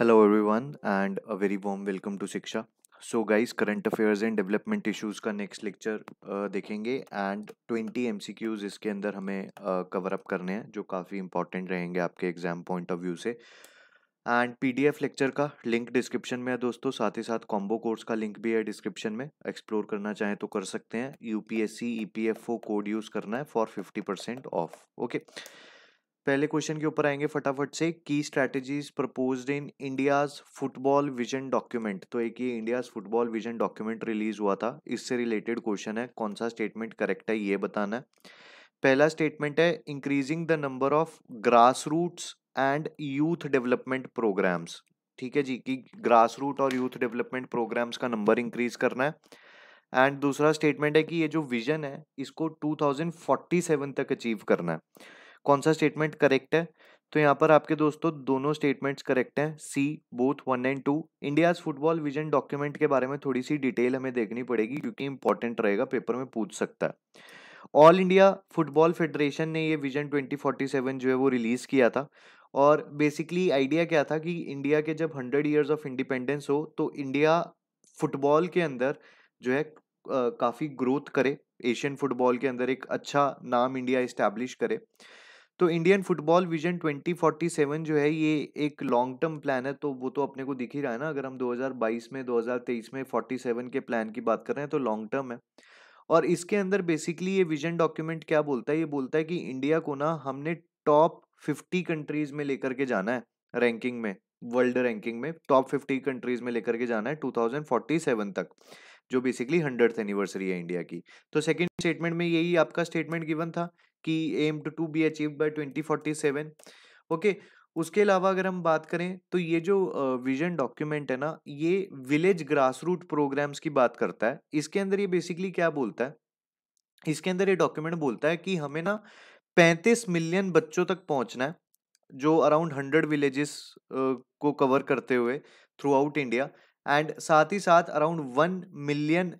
hello everyone and a very warm welcome to Shiksha so guys current affairs and development issues का next lecture देखेंगे and twenty M इसके अंदर हमें cover uh, up करने हैं जो काफ़ी इंपॉर्टेंट रहेंगे आपके एग्जाम पॉइंट ऑफ व्यू से एंड पीडीएफ लेक्चर का लिंक डिस्क्रिप्शन में है दोस्तों साथ ही साथ कॉम्बो कोर्स का लिंक भी है डिस्क्रिप्शन में एक्सप्लोर करना चाहें तो कर सकते हैं एफ ओ कोड यूज़ करना है for fifty percent off okay पहले क्वेश्चन के ऊपर आएंगे फटाफट से की strategies proposed in India's football vision document तो एक ये India's football vision document release हुआ था इससे रिलेटेड क्वेश्चन है कौन सा स्टेटमेंट करेक्ट है ये बताना है पहला स्टेटमेंट है increasing the number of grass roots and youth development programmes ठीक है जी कि ग्रास रूट और यूथ डेवलपमेंट प्रोग्राम्स का नंबर इंक्रीज करना है एंड दूसरा स्टेटमेंट है कि ये जो विजन है इसको 2047 तक अचीव करना है कौन सा स्टेटमेंट करेक्ट है तो यहाँ पर आपके दोस्तों दोनों स्टेटमेंट्स करेक्ट हैं C both one and two India's football vision document के बारे में थोड़ी सी डिटेल हमें देखनी पड़ेगी क्योंकि इंपॉर्टेंट रहेगा पेपर में पूछ सकता है ऑल इंडिया फुटबॉल फेडरेशन ने ये विजन 2047 जो है वो रिलीज़ किया था और बेसिकली आइडिया क्या था कि इंडिया के जब हंड्रेड ईयर्स ऑफ इंडिपेंडेंस हो तो इंडिया फुटबॉल के अंदर जो है काफ़ी ग्रोथ करे एशियन फुटबॉल के अंदर एक अच्छा नाम इंडिया इस्टेब्लिश करे तो इंडियन फुटबॉल विजन 2047 जो है ये एक लॉन्ग टर्म प्लान है तो वो तो अपने को दिख ही रहा है ना अगर हम 2022 में 2023 में 47 के प्लान की बात कर रहे हैं तो लॉन्ग टर्म है और इसके अंदर बेसिकली ये विजन डॉक्यूमेंट क्या बोलता है ये बोलता है कि इंडिया को ना हमने टॉप फिफ्टी कंट्रीज में लेकर के जाना है रैंकिंग में वर्ल्ड रैंकिंग में टॉप फिफ्टी कंट्रीज में लेकर के जाना है टू तक जो बेसिकली हंड्रेड एनिवर्सरी है इंडिया की तो सेकेंड स्टेटमेंट में यही आपका स्टेटमेंट गिवन था की aim to be achieve by forty seven okay उसके अलावा अगर हम बात करें तो ये जो विजन डॉक्यूमेंट है ना ये विलेज ग्रास रूट प्रोग्राम्स की बात करता है इसके अंदर ये बेसिकली क्या बोलता है इसके अंदर ये डॉक्यूमेंट बोलता है कि हमें ना पैंतीस मिलियन बच्चों तक पहुंचना है जो अराउंड हंड्रेड विलेजेस को कवर करते हुए थ्रू आउट इंडिया एंड साथ ही साथ अराउंड वन मिलियन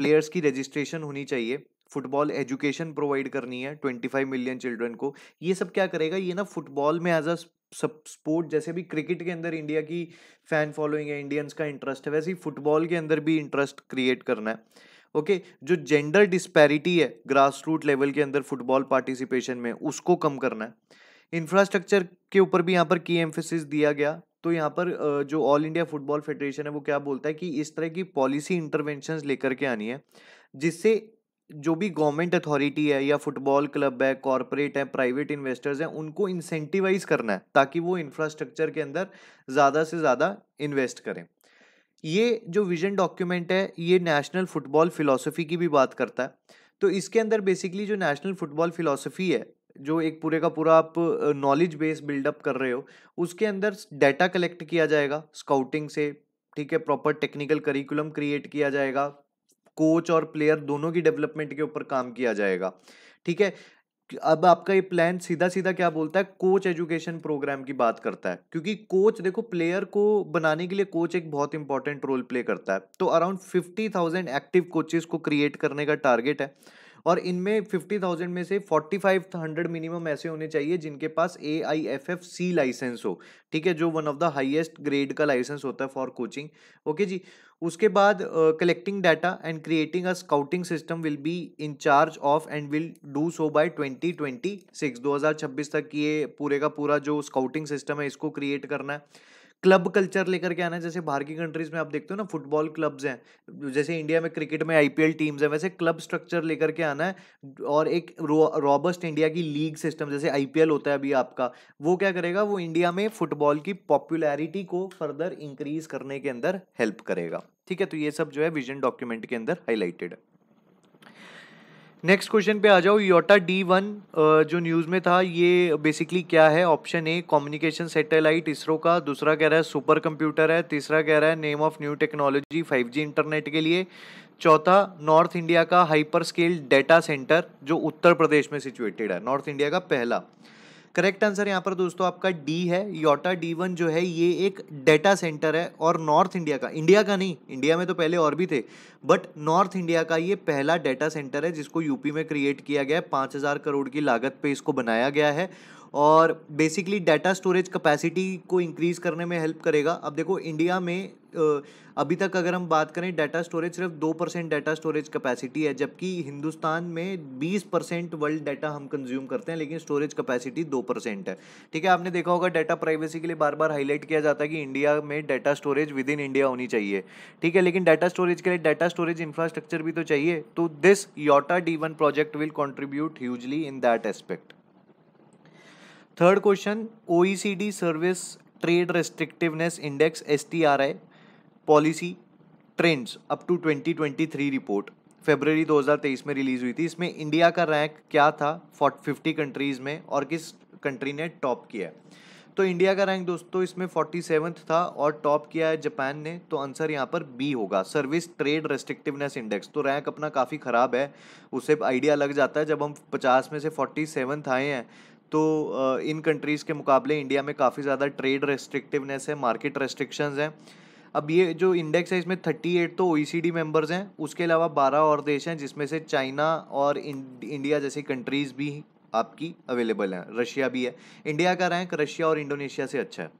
प्लेयर्स की रजिस्ट्रेशन होनी चाहिए फुटबॉल एजुकेशन प्रोवाइड करनी है ट्वेंटी फाइव मिलियन चिल्ड्रन को ये सब क्या करेगा ये ना फुटबॉल में एज अ सब स्पोर्ट जैसे भी क्रिकेट के अंदर इंडिया की फैन फॉलोइंग है इंडियंस का इंटरेस्ट है वैसे ही फुटबॉल के अंदर भी इंटरेस्ट क्रिएट करना है ओके okay, जो जेंडर डिस्पैरिटी है ग्रास रूट लेवल के अंदर फुटबॉल पार्टिसिपेशन में उसको कम करना है इंफ्रास्ट्रक्चर के ऊपर भी यहाँ पर की एम्फेसिस दिया गया तो यहाँ पर जो ऑल इंडिया फुटबॉल फेडरेशन है वो क्या बोलता है कि इस तरह की पॉलिसी इंटरवेंशन लेकर के आनी है जिससे जो भी गवर्नमेंट अथॉरिटी है या फुटबॉल क्लब है कॉरपोरेट है प्राइवेट इन्वेस्टर्स हैं उनको इंसेंटिवाइज करना है ताकि वो इंफ्रास्ट्रक्चर के अंदर ज़्यादा से ज़्यादा इन्वेस्ट करें ये जो विजन डॉक्यूमेंट है ये नेशनल फुटबॉल फिलोसफी की भी बात करता है तो इसके अंदर बेसिकली जो नेशनल फुटबॉल फिलोसफी है जो एक पूरे का पूरा आप नॉलेज बेस बिल्डअप कर रहे हो उसके अंदर डाटा कलेक्ट किया जाएगा स्काउटिंग से ठीक है प्रॉपर टेक्निकल करिकुलम क्रिएट किया जाएगा कोच और प्लेयर दोनों की डेवलपमेंट के ऊपर काम किया जाएगा ठीक है अब आपका ये प्लान सीधा सीधा क्या बोलता है कोच एजुकेशन प्रोग्राम की बात करता है क्योंकि कोच देखो प्लेयर को बनाने के लिए कोच एक बहुत इंपॉर्टेंट रोल प्ले करता है तो around fifty thousand active coaches को क्रिएट करने का टारगेट है और इनमें फिफ्टी थाउजेंड में से फोर्टी फाइव हंड्रेड मिनिमम ऐसे होने चाहिए जिनके पास A I F F C licence हो ठीक है जो one of the highest grade का लाइसेंस होता है फॉर कोचिंग ओके जी उसके बाद collecting data and creating a scouting system will be in charge of and will do so by 2026 2026 तक ये पूरे का पूरा जो स्काउटिंग सिस्टम है इसको क्रिएट करना है क्लब कल्चर लेकर के आना है जैसे बाहर की कंट्रीज में आप देखते हो ना फुटबॉल क्लब्स हैं जैसे इंडिया में क्रिकेट में आईपीएल टीम्स हैं वैसे क्लब स्ट्रक्चर लेकर के आना है और एक रॉबस्ट इंडिया की लीग सिस्टम जैसे आईपीएल होता है अभी आपका वो क्या करेगा वो इंडिया में फुटबॉल की पॉपुलैरिटी को फर्दर इंक्रीज करने के अंदर हेल्प करेगा ठीक है तो ये सब जो है विजन डॉक्यूमेंट के अंदर हाईलाइटेड है नेक्स्ट क्वेश्चन पे आ जाओ योटा डी वन जो न्यूज़ में था ये बेसिकली क्या है option A communication satellite ISRO का दूसरा कह रहा है सुपर कंप्यूटर है तीसरा कह रहा है name of new technology 5G internet के लिए चौथा नॉर्थ इंडिया का हाइपर स्केल डेटा सेंटर जो उत्तर प्रदेश में सिचुएटेड है नॉर्थ इंडिया का पहला करेक्ट आंसर यहाँ पर दोस्तों आपका डी है योटा डी वन जो है ये एक डेटा सेंटर है और नॉर्थ इंडिया का इंडिया का नहीं इंडिया में तो पहले और भी थे बट नॉर्थ इंडिया का ये पहला डेटा सेंटर है जिसको यूपी में क्रिएट किया गया है पाँच हजार करोड़ की लागत पे इसको बनाया गया है और बेसिकली डाटा स्टोरेज कैपेसिटी को इंक्रीज़ करने में हेल्प करेगा अब देखो इंडिया में अभी तक अगर हम बात करें डाटा स्टोरेज सिर्फ दो परसेंट डाटा स्टोरेज कैपेसिटी है जबकि हिंदुस्तान में बीस परसेंट वर्ल्ड डाटा हम कंज्यूम करते हैं लेकिन स्टोरेज कैपेसिटी दो परसेंट है ठीक है आपने देखा होगा डाटा प्राइवेसी के लिए बार बार हाईलाइट किया जाता है कि इंडिया में data storage within India होनी चाहिए ठीक है लेकिन डाटा स्टोरेज के लिए डाटा स्टोरेज इंफ्रास्ट्रक्चर भी तो चाहिए तो this Yotta D one project will contribute hugely in that aspect third question O service trade restrictiveness index S policy trends up to 2023 report February 2023 में रिलीज हुई थी इसमें इंडिया का रैंक क्या था फोर्ट फिफ्टी कंट्रीज़ में और किस कंट्री ने टॉप किया तो इंडिया का रैंक दोस्तों इसमें फोर्टी सेवन्थ था और टॉप किया है जापान ने तो आंसर यहाँ पर बी होगा सर्विस ट्रेड रेस्ट्रिक्टिवनेस इंडेक्स तो रैंक अपना काफ़ी ख़राब है उसे आइडिया लग जाता है जब हम पचास में से फोर्टी सेवन्थ आए हैं तो इन कंट्रीज़ के मुकाबले इंडिया में काफ़ी ज़्यादा ट्रेड रेस्ट्रिक्टिवनेस है मार्केट रेस्ट्रिक्शंस हैं अब ये जो इंडेक्स है इसमें थर्टी एट तो ओ मेंबर्स हैं उसके अलावा बारह और देश हैं जिसमें से चाइना और इंडिया जैसी कंट्रीज़ भी आपकी अवेलेबल हैं रशिया भी है इंडिया का रैंक रशिया और इंडोनेशिया से अच्छा है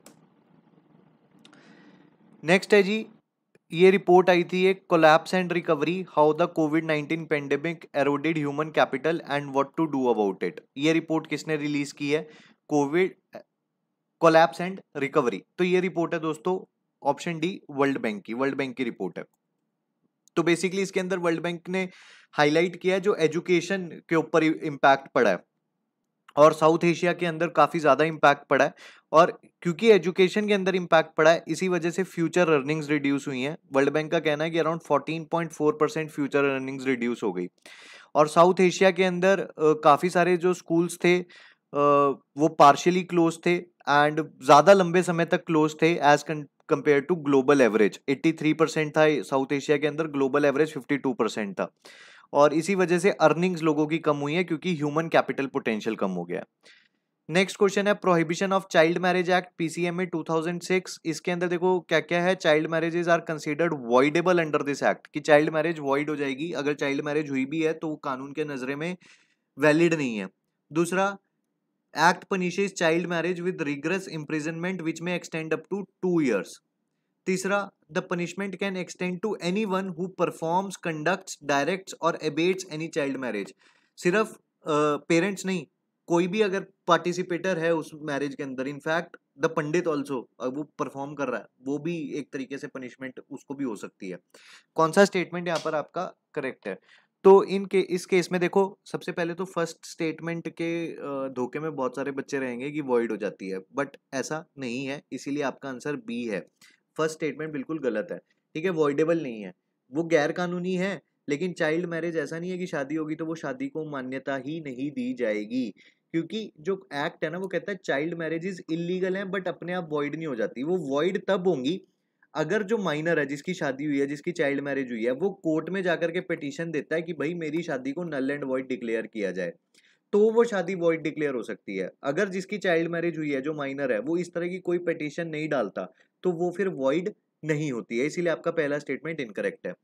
नेक्स्ट है जी ये रिपोर्ट आई थी एक collapse and recovery how the COVID nineteen pandemic eroded human capital and what to do about it ये रिपोर्ट किसने रिलीज की है कोविड कोलैप्स एंड रिकवरी तो ये रिपोर्ट है दोस्तों ऑप्शन डी वर्ल्ड बैंक की वर्ल्ड बैंक की रिपोर्ट है तो बेसिकली इसके अंदर वर्ल्ड बैंक ने हाईलाइट किया जो एजुकेशन के ऊपर इम्पैक्ट पड़ा है और साउथ एशिया के अंदर काफ़ी ज़्यादा इम्पैक्ट पड़ा है और क्योंकि एजुकेशन के अंदर इम्पैक्ट पड़ा है इसी वजह से फ्यूचर अर्निंग्स रिड्यूस हुई हैं वर्ल्ड बैंक का कहना है कि around 14.4 percent future earnings reduce हो गई और साउथ एशिया के अंदर काफ़ी सारे जो स्कूल्स थे वो पार्शली क्लोज थे एंड ज़्यादा लंबे समय तक क्लोज थे as compared to global average 83 percent था साउथ एशिया के अंदर ग्लोबल एवरेज 52 परसेंट था और इसी वजह से अर्निंग्स लोगों की कम हुई है क्योंकि ह्यूमन कैपिटल पोटेंशियल कम हो गया नेक्स्ट क्वेश्चन है Prohibition of Child Marriage Act PCMA 2006 इसके अंदर देखो क्या क्या है child marriages are considered voidable under this act कि चाइल्ड मैरिज वॉइड हो जाएगी अगर चाइल्ड मैरिज हुई भी है तो वो कानून के नजरे में वैलिड नहीं है दूसरा act punishes child marriage with rigorous imprisonment which may extend up to two years तीसरा the punishment can extend to anyone who performs conducts directs और एबेट्स एनी चाइल्ड मैरिज सिर्फ पेरेंट्स uh, नहीं कोई भी अगर participator है उस marriage के अंदर इनफैक्ट द पंडित ऑल्सो वो परफॉर्म कर रहा है वो भी एक तरीके से पनिशमेंट उसको भी हो सकती है कौन सा स्टेटमेंट यहाँ पर आपका करेक्ट है तो के इस केस में देखो सबसे पहले तो फर्स्ट स्टेटमेंट के धोखे में बहुत सारे बच्चे रहेंगे कि वॉइड हो जाती है बट ऐसा नहीं है इसीलिए आपका आंसर बी है फर्स्ट स्टेटमेंट बिल्कुल गलत है ठीक है वॉइडेबल नहीं है वो गैर कानूनी है लेकिन चाइल्ड मैरिज ऐसा नहीं है कि शादी होगी तो वो शादी को मान्यता ही नहीं दी जाएगी क्योंकि जो एक्ट है ना वो कहता है चाइल्ड मैरिजेज इलीगल हैं बट अपने आप वॉइड नहीं हो जाती वो वॉइड तब होंगी अगर जो माइनर है जिसकी शादी हुई है जिसकी चाइल्ड मैरिज हुई है वो कोर्ट में जाकर के पिटिशन देता है कि भाई मेरी शादी को नल एंड वॉइड डिक्लेयर किया जाए तो वो शादी वॉइड डिक्लेयर हो सकती है अगर जिसकी चाइल्ड मैरिज हुई है जो माइनर है वो इस तरह की कोई पिटिशन नहीं डालता तो वो फिर वॉइड नहीं होती है इसीलिए आपका पहला स्टेटमेंट इनकरेक्ट है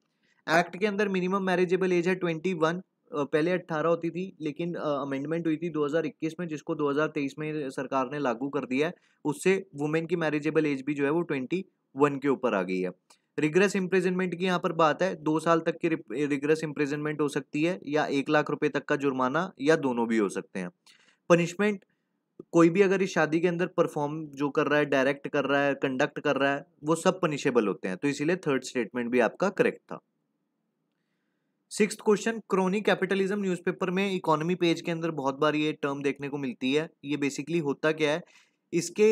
एक्ट के अंदर मिनिमम मैरिजेबल एज है ट्वेंटी वन पहले अट्ठारह होती थी लेकिन अमेंडमेंट हुई थी 2021 में जिसको 2023 में सरकार ने लागू कर दिया है उससे वुमेन की मैरिजेबल एज भी जो है वो 21 के ऊपर आ गई है रिग्रेस इम्प्रेजनमेंट की यहाँ पर बात है दो साल तक की रिग्रेस इम्प्रेजनमेंट हो सकती है या एक लाख रुपए तक का जुर्माना या दोनों भी हो सकते हैं पनिशमेंट कोई भी अगर इस शादी के अंदर परफॉर्म जो कर रहा है डायरेक्ट कर रहा है कंडक्ट कर रहा है वो सब पनिशेबल होते हैं तो इसीलिए थर्ड स्टेटमेंट भी आपका करेक्ट था six question crony capitalism newspaper में इकोनॉमी पेज के अंदर बहुत बार ये टर्म देखने को मिलती है ये बेसिकली होता क्या है इसके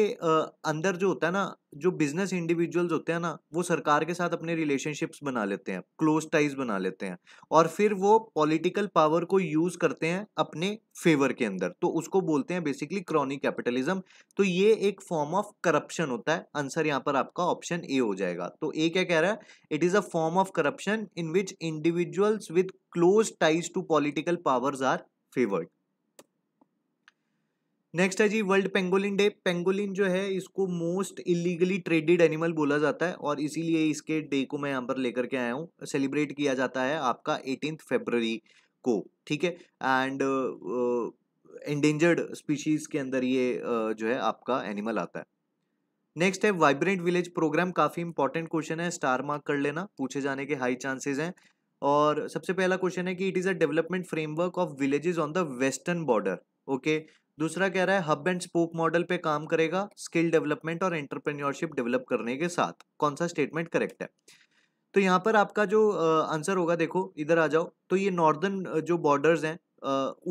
अंदर जो होता है ना जो बिजनेस इंडिविजुअल्स होते हैं ना वो सरकार के साथ अपने रिलेशनशिप्स बना लेते हैं क्लोज टाइज बना लेते हैं और फिर वो पॉलिटिकल पावर को यूज करते हैं अपने फेवर के अंदर तो उसको बोलते हैं बेसिकली क्रॉनिक कैपिटलिज्म तो ये एक फॉर्म ऑफ करप्शन होता है आंसर यहाँ पर आपका ऑप्शन ए हो जाएगा तो ए क्या कह रहा है it is a form of corruption in which individuals with close ties to political powers are favoured next है जी वर्ल्ड पेंगोलिन डे पेंगोलिन जो है इसको मोस्ट इलीगली ट्रेडेड एनिमल बोला जाता है और इसीलिए इसके डे को मैं यहाँ पर लेकर के आया हूँ सेलिब्रेट किया जाता है आपका एटीन फेबररी को ठीक है एंड एंडेंजर्ड स्पीशीज़ के अंदर ये uh, जो है आपका एनिमल आता है नेक्स्ट है वाइब्रेंट विलेज प्रोग्राम काफ़ी इंपॉर्टेंट क्वेश्चन है स्टार मार्क कर लेना पूछे जाने के हाई चांसेज हैं और सबसे पहला क्वेश्चन है कि it is a development framework of villages on the western border okay दूसरा कह रहा है हब एंड स्पोक मॉडल पे काम करेगा स्किल डेवलपमेंट और एंटरप्रेन्योरशिप डेवलप करने के साथ कौन सा स्टेटमेंट करेक्ट है तो यहाँ पर आपका जो आंसर होगा देखो इधर आ जाओ तो ये नॉर्दर्न जो बॉर्डर्स हैं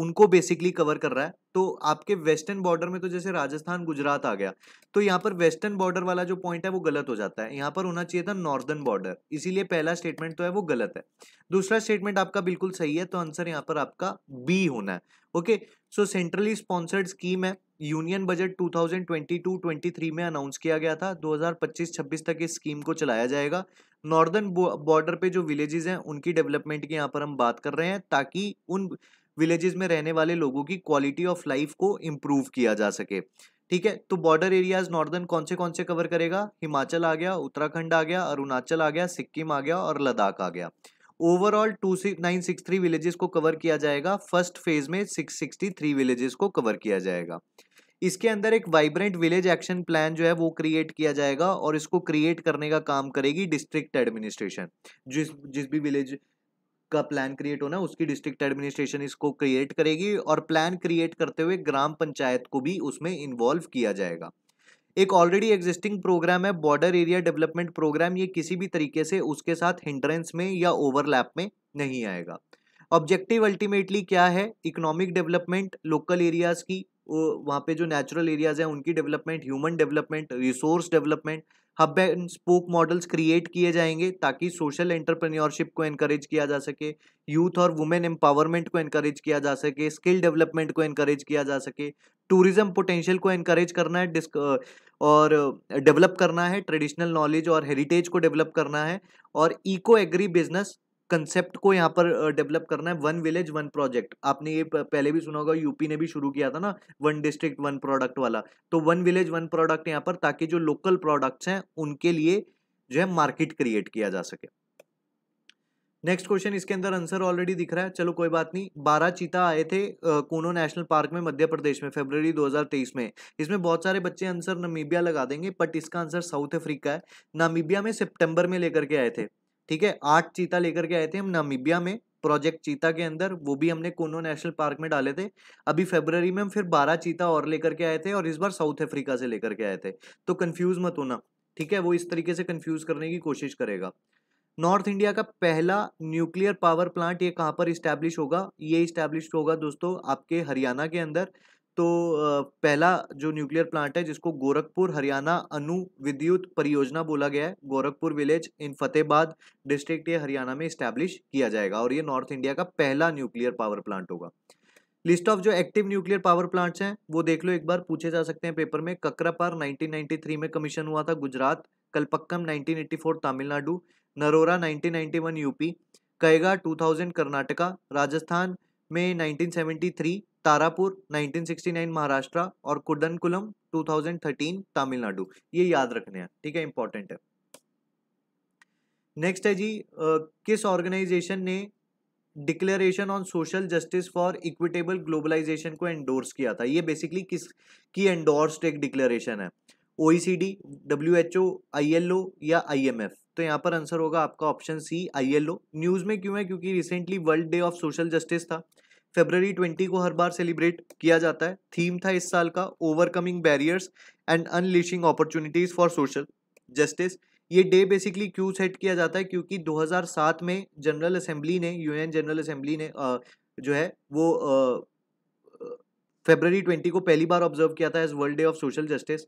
उनको बेसिकली कवर कर रहा है तो आपके वेस्टर्न बॉर्डर में तो जैसे राजस्थान गुजरात आ गया तो यहाँ पर वेस्टर्न बॉर्डर वाला जो पॉइंट है वो गलत हो जाता है यहाँ पर होना चाहिए था नॉर्दर्न बॉर्डर इसीलिए पहला स्टेटमेंट तो है वो गलत है दूसरा स्टेटमेंट आपका बिल्कुल सही है तो आंसर यहाँ पर आपका बी होना है okay so centrally sponsored scheme है यूनियन बजट 2022-23 में अनाउंस किया गया था 2025-26 तक इस स्कीम को चलाया जाएगा नॉर्दर्न बॉर्डर पे जो विलेजेस हैं उनकी डेवलपमेंट की यहाँ पर हम बात कर रहे हैं ताकि उन विलेजेस में रहने वाले लोगों की क्वालिटी ऑफ लाइफ को इम्प्रूव किया जा सके ठीक है तो बॉर्डर एरियाज नॉर्दर्न कौन से कौन से कवर करेगा हिमाचल आ गया उत्तराखंड आ गया अरुणाचल आ गया सिक्किम आ गया और लद्दाख आ गया overall two nine six three villages को कवर किया जाएगा फर्स्ट फेज में सिक्स सिक्सटी थ्री विलेजेस को कवर किया जाएगा इसके अंदर एक वाइब्रेंट विलेज एक्शन प्लान जो है वो क्रिएट किया जाएगा और इसको क्रिएट करने का काम करेगी डिस्ट्रिक्ट एडमिनिस्ट्रेशन जिस जिस भी विलेज का प्लान क्रिएट होना उसकी डिस्ट्रिक्ट एडमिनिस्ट्रेशन इसको क्रिएट करेगी और प्लान क्रिएट करते हुए ग्राम पंचायत को भी उसमें इन्वॉल्व किया जाएगा एक ऑलरेडी एग्जिस्टिंग प्रोग्राम है बॉर्डर एरिया डेवलपमेंट प्रोग्राम ये किसी भी तरीके से उसके साथ हिंड्रेंस में या ओवरलैप में नहीं आएगा ऑब्जेक्टिव अल्टीमेटली क्या है इकोनॉमिक डेवलपमेंट लोकल एरियाज की वहाँ पे जो नेचुरल एरियाज़ हैं उनकी development human development resource development hub and spoke models create किए जाएंगे ताकि सोशल एंटरप्रेन्योरशिप को इनक्रेज किया जा सके यूथ और वुमेन एम्पावरमेंट को इनक्रेज किया जा सके स्किल डेवलपमेंट को इनक्रेज किया जा सके टूरिज्म पोटेंशियल को इनक्रेज करना है डिस्क और डेवलप करना है ट्रेडिशनल नॉलेज और हेरिटेज को डेवलप करना है और इको एग्री बिजनेस कंसेप्ट को यहाँ पर डेवलप करना है वन विलेज वन प्रोजेक्ट आपने ये पहले भी सुना होगा यूपी ने भी शुरू किया था ना वन डिस्ट्रिक्ट वन प्रोडक्ट वाला तो वन विलेज वन प्रोडक्ट यहाँ पर ताकि जो लोकल प्रोडक्ट्स हैं उनके लिए जो है मार्केट क्रिएट किया जा सके नेक्स्ट क्वेश्चन इसके अंदर आंसर ऑलरेडी दिख रहा है चलो कोई बात नहीं बारह चीता आए थे कूनो नेशनल पार्क में मध्य प्रदेश में फरवरी 2023 में इसमें बहुत सारे बच्चे आंसर नामीबिया लगा देंगे बट इसका आंसर साउथ अफ्रीका है नामीबिया में सितंबर में लेकर के आए थे ठीक है आठ चीता लेकर के आए थे हम नामिबिया में प्रोजेक्ट चीता के अंदर वो भी हमने कोनो नेशनल पार्क में डाले थे अभी फेबररी में हम फिर बारह चीता और लेकर के आए थे और इस बार साउथ अफ्रीका से लेकर के आए थे तो कन्फ्यूज मत होना ठीक है वो इस तरीके से कन्फ्यूज करने की कोशिश करेगा नॉर्थ इंडिया का पहला न्यूक्लियर पावर प्लांट ये कहाँ पर इस्टेब्लिश होगा ये इस्टेब्लिश होगा दोस्तों आपके हरियाणा के अंदर तो पहला जो न्यूक्लियर प्लांट है जिसको गोरखपुर हरियाणा अनु विद्युत परियोजना बोला गया है Gorakhpur village in Fatehabad district ये हरियाणा में इस्टेब्लिश किया जाएगा और ये नॉर्थ इंडिया का पहला न्यूक्लियर पावर प्लांट होगा लिस्ट ऑफ जो एक्टिव न्यूक्लियर पावर प्लांट्स हैं वो देख लो एक बार पूछे जा सकते हैं पेपर में ककरापार 1993 में कमीशन हुआ था गुजरात कलपक्कम 1984 तमिलनाडु नरोरा 1991 यूपी कएगा 2000 कर्नाटका राजस्थान में 1973 तारापुर 1969 महाराष्ट्र और कुडनकुलम 2013 तमिलनाडु ये याद रखने हैं ठीक है इंपॉर्टेंट है नेक्स्ट है जी आ, किस ऑर्गेनाइजेशन ने declaration on social justice for equitable globalisation को एंडोर्स किया था ये बेसिकली किस की एंडोर्स्ड एक डिक्लेरेशन है O E C D W H O I L O या आई एम एफ तो यहाँ पर आंसर होगा आपका option C I L O news में क्यों है क्योंकि recently world day of social justice था फेबररी ट्वेंटी को हर बार सेलिब्रेट किया जाता है थीम था इस साल का overcoming barriers and unleashing opportunities for social justice ये डे बेसिकली क्यों सेट किया जाता है क्योंकि 2007 में जनरल असेंबली ने यूएन जनरल असेंबली ने आ, जो है वो फेबररी ट्वेंटी को पहली बार ऑब्जर्व किया था as world day of social justice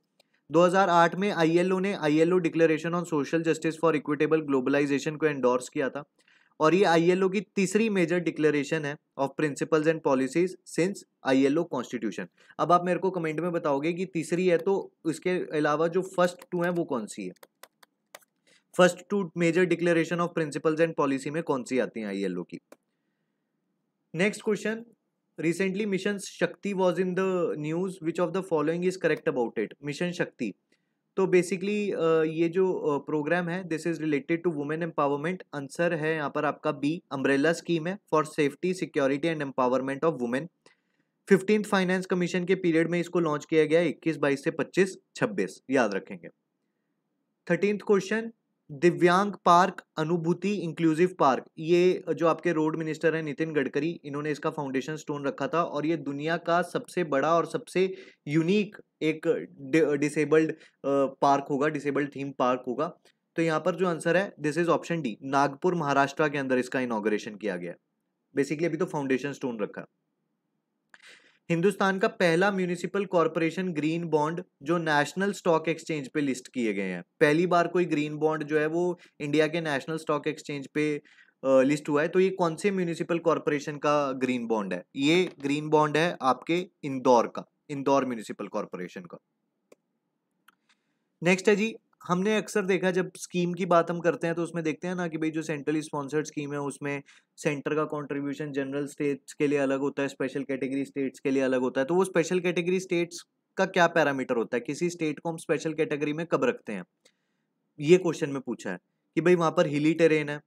2008 में आईएलओ ने ILO declaration on social justice for equitable globalisation को एंडोर्स किया था और ये आई की तीसरी मेजर डिक्लेरेशन है of principles and policies since I constitution अब आप मेरे को कमेंट में बताओगे कि तीसरी है तो इसके अलावा जो फर्स्ट टू है वो कौन सी है first two major declaration of principles and policy में कौन सी आती है आई की next question recently mission Shakti was in the news which of the following is correct about it mission Shakti तो बेसिकली ये जो प्रोग्राम है this is related to women empowerment answer है यहाँ पर आपका बी अम्ब्रेला स्कीम है for safety security and empowerment of women fifteen finance commission के पीरियड में इसको लॉन्च किया गया इक्कीस बाईस से पच्चीस छब्बीस याद रखेंगे थर्टीन क्वेश्चन दिव्यांग पार्क अनुभूति इंक्लूसिव पार्क ये जो आपके रोड मिनिस्टर हैं नितिन गडकरी इन्होंने इसका फाउंडेशन स्टोन रखा था और ये दुनिया का सबसे बड़ा और सबसे यूनिक एक डिसेबल्ड पार्क होगा डिसेबल्ड थीम पार्क होगा तो यहाँ पर जो आंसर है this is option D Nagpur Maharashtra के अंदर इसका इनाग्रेशन किया गया बेसिकली अभी तो फाउंडेशन स्टोन रखा हिंदुस्तान का पहला म्यूनिसिपल कॉरपोरेशन ग्रीन बॉन्ड जो नेशनल स्टॉक एक्सचेंज पे लिस्ट किए गए हैं पहली बार कोई ग्रीन बॉन्ड जो है वो इंडिया के नेशनल स्टॉक एक्सचेंज पे लिस्ट हुआ है तो ये कौन से म्यूनिसिपल कॉरपोरेशन का ग्रीन बॉन्ड है ये ग्रीन बॉन्ड है आपके इंदौर का इंदौर म्यूनिसिपल कॉरपोरेशन का नेक्स्ट है जी हमने अक्सर देखा जब स्कीम की बात हम करते हैं तो उसमें देखते हैं ना कि भाई जो सेंट्रली स्पॉन्सर्ड स्कीम है उसमें सेंटर का कॉन्ट्रीब्यूशन जनरल स्टेट्स के लिए अलग होता है स्पेशल कैटेगरी स्टेट्स के लिए अलग होता है तो वो स्पेशल कैटेगरी स्टेट्स का क्या पैरामीटर होता है किसी स्टेट को हम स्पेशल कैटेगरी में कब रखते हैं ये क्वेश्चन में पूछा है कि भाई वहाँ पर हिली टेरेन है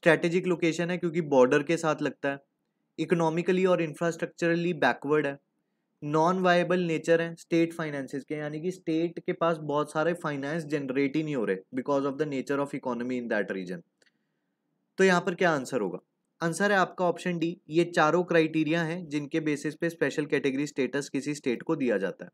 स्ट्रैटेजिक लोकेशन है क्योंकि बॉर्डर के साथ लगता है इकोनॉमिकली और इंफ्रास्ट्रक्चरली बैकवर्ड है नॉन वायबल नेचर हैं स्टेट फाइनेंसेस के यानी कि स्टेट के पास बहुत सारे फाइनेंस जनरेट ही नहीं हो रहे because of the nature of economy in that region तो यहाँ पर क्या आंसर होगा आंसर है आपका ऑप्शन डी ये चारों क्राइटेरिया हैं जिनके बेसिस पे स्पेशल कैटेगरी स्टेटस किसी स्टेट को दिया जाता है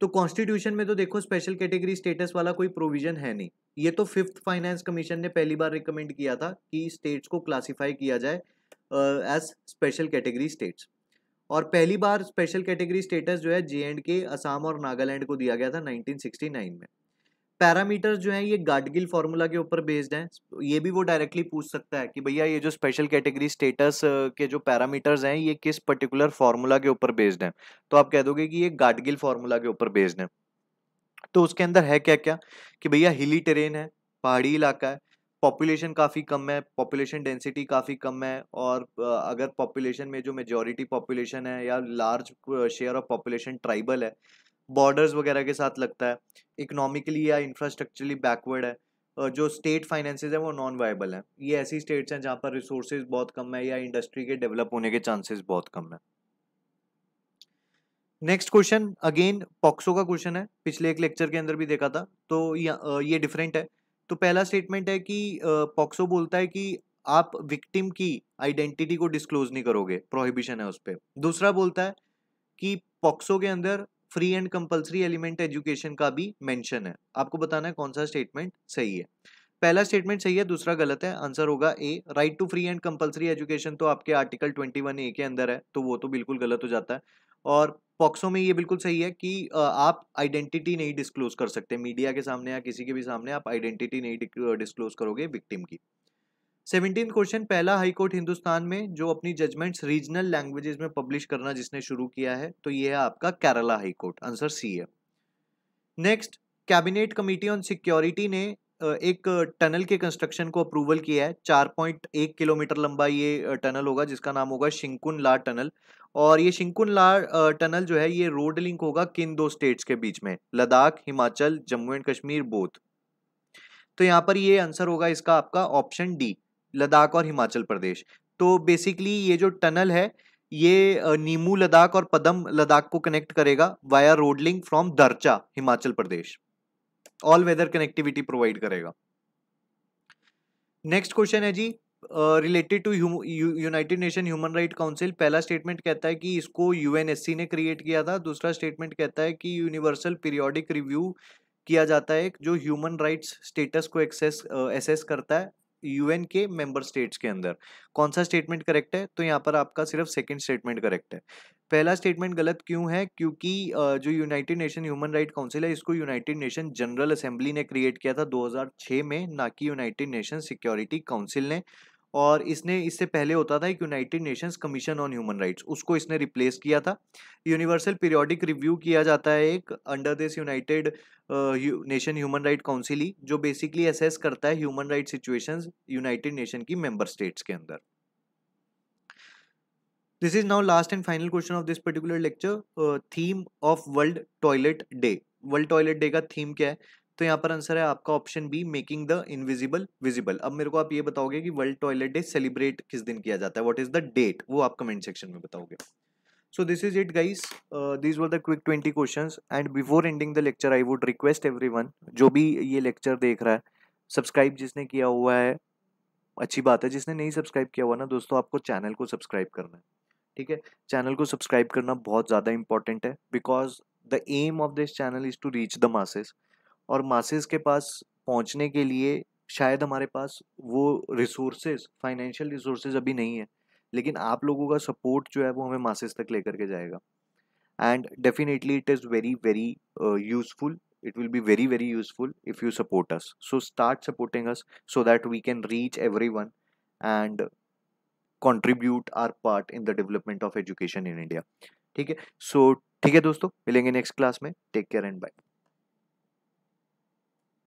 तो कॉन्स्टिट्यूशन में तो देखो स्पेशल कैटेगरी स्टेटस वाला कोई प्रोविजन है नहीं ये तो फिफ्थ फाइनेंस कमीशन ने पहली बार रिकमेंड किया था कि स्टेट्स को क्लासीफाई किया जाए एज स्पेशल कैटेगरी स्टेट्स और पहली बार स्पेशल कैटेगरी स्टेटस जो है जे एंड के असम और नागालैंड को दिया गया था 1969 में पैरामीटर्स जो है ये गाडगिल फार्मूला के ऊपर बेस्ड हैं ये भी वो डायरेक्टली पूछ सकता है कि भैया ये जो स्पेशल कैटेगरी स्टेटस के जो पैरामीटर्स हैं ये किस पर्टिकुलर फार्मूला के ऊपर बेस्ड हैं तो आप कह दोगे कि ये गाडगिल फार्मूला के ऊपर बेस्ड हैं तो उसके अंदर है क्या क्या कि भैया हिली टेरेन है पहाड़ी इलाका है पॉपुलेशन काफ़ी कम है पॉपुलेशन डेंसिटी काफ़ी कम है और अगर पॉपुलेशन में जो मेजॉरिटी पॉपुलेशन है या large share of population tribal है बॉर्डर्स वगैरह के साथ लगता है इकोनॉमिकली या इंफ्रास्ट्रक्चरली बैकवर्ड है जो स्टेट फाइनेंस है वो नॉन वायबल है ये ऐसी स्टेट्स हैं जहाँ पर रिसोर्सेज बहुत कम है या इंडस्ट्री के डेवलप होने के चांसेस बहुत कम है नेक्स्ट क्वेश्चन अगेन पॉक्सो का क्वेश्चन है पिछले एक लेक्चर के अंदर भी देखा था तो ये डिफरेंट है तो पहला स्टेटमेंट है कि पॉक्सो बोलता है कि आप विक्टिम की आइडेंटिटी को डिस्क्लोज नहीं करोगे प्रोहिबिशन है उस पर दूसरा बोलता है कि पॉक्सो के अंदर free and compulsory element education का भी मेंशन है आपको बताना है कौन सा स्टेटमेंट सही है पहला स्टेटमेंट सही है दूसरा गलत है आंसर होगा A right to free and compulsory education तो आपके आर्टिकल वन ए के अंदर है तो वो तो बिल्कुल गलत हो जाता है और पॉक्सो में ये बिल्कुल सही है कि आप आइडेंटिटी नहीं डिस्क्लोज कर सकते मीडिया के सामने या किसी के भी सामने आप आइडेंटिटी नहीं डिस्क्लोज करोगे विक्टिम की सेवनटीन क्वेश्चन पहला हाईकोर्ट हिंदुस्तान में जो अपनी जजमेंट्स रीजनल लैंग्वेजेस में पब्लिश करना जिसने शुरू किया है तो ये है आपका केरला हाईकोर्ट आंसर सी है next cabinet committee on security ने एक टनल के कंस्ट्रक्शन को अप्रूवल किया है 4.1 किलोमीटर लंबा ये टनल होगा जिसका नाम होगा शिंकुन ला टनल और ये शिंकुन ला टनल जो है ये रोड लिंक होगा किन दो स्टेट्स के बीच में लद्दाख हिमाचल जम्मू एंड कश्मीर बोथ तो यहाँ पर ये आंसर होगा इसका आपका ऑप्शन डी लद्दाख और हिमाचल प्रदेश तो बेसिकली ये जो टनल है ये नीमू लद्दाख और पदम लद्दाख को कनेक्ट करेगा via road link from Darcha Himachal Pradesh all weather connectivity provide करेगा नेक्स्ट क्वेश्चन है जी related to united nation human right council पहला स्टेटमेंट कहता है कि इसको यूएनएससी ने क्रिएट किया था दूसरा स्टेटमेंट कहता है कि यूनिवर्सल पीरियोडिक रिव्यू किया जाता है जो ह्यूमन राइट्स स्टेटस को एक्सेस एसेस करता है यूएन के मेंबर स्टेट्स के अंदर कौन सा स्टेटमेंट करेक्ट है तो यहाँ पर आपका सिर्फ सेकंड स्टेटमेंट करेक्ट है पहला स्टेटमेंट गलत क्यों है क्योंकि जो united nation human right council है इसको यूनाइटेड नेशन जनरल असेंबली ने क्रिएट किया था 2006 में ना कि यूनाइटेड नेशन सिक्योरिटी काउंसिल ने और इसने इससे पहले होता था एक united nations commission on human rights उसको इसने रिप्लेस किया था यूनिवर्सल पीरियोडिक रिव्यू किया जाता है एक under this united nation human right council ही जो बेसिकली असेस करता है human right situations united nation की मेंबर स्टेट्स के अंदर this is now last and final question of this particular lecture theme of world toilet day world toilet day का theme क्या है तो यहाँ पर आंसर है आपका option B making the invisible visible अब मेरे को आप ये बताओगे कि वर्ल्ड टॉयलेट डे सेलिब्रेट किस दिन किया जाता है वॉट इज द डेट वो आप कमेंट सेक्शन में बताओगे so this is it guys this were the quick twenty question and before ending the lecture I would request every जो भी ये लेक्चर देख रहा है सब्सक्राइब जिसने किया हुआ है अच्छी बात है जिसने नहीं सब्सक्राइब किया हुआ ना दोस्तों आपको चैनल को सब्सक्राइब करना है ठीक है चैनल को सब्सक्राइब करना बहुत ज़्यादा इंपॉर्टेंट है because the aim of this channel is to reach the masses और मासेस के पास पहुंचने के लिए शायद हमारे पास वो रिसोर्सेज फाइनेंशियल रिसोर्सेज अभी नहीं है लेकिन आप लोगों का सपोर्ट जो है वो हमें मासेस तक लेकर के जाएगा and definitely it is very very useful it will be very very useful if you support us so start supporting us so that we can reach everyone and contribute our part in the development of education in India ठीक है so ठीक है दोस्तों मिलेंगे next class में take care and bye